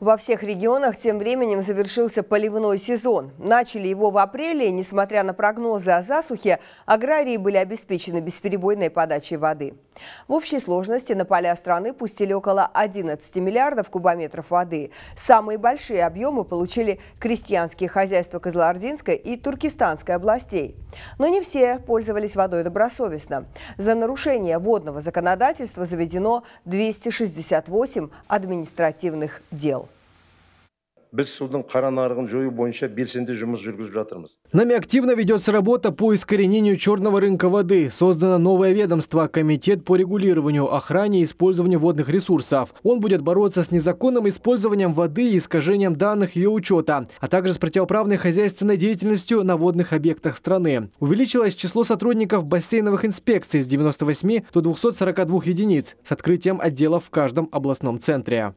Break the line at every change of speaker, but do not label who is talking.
Во всех регионах тем временем завершился поливной сезон. Начали его в апреле, и, несмотря на прогнозы о засухе, аграрии были обеспечены бесперебойной подачей воды. В общей сложности на поля страны пустили около 11 миллиардов кубометров воды. Самые большие объемы получили крестьянские хозяйства Козлординской и Туркестанской областей. Но не все пользовались водой добросовестно. За нарушение водного законодательства заведено 268 административных дел біз судың нами
активно ведется работа по искоренению черного рынка воды создано новое ведомство комитет по регулированию охране и использованию водных ресурсов он будет бороться с незаконным использованием воды и искажением данных ее учета а также с противоправной хозяйственной деятельностью на водных объектах страны увеличилось число сотрудников бассейновых инспекций с 98 до 242 единиц с открытием отделов в каждом областном центре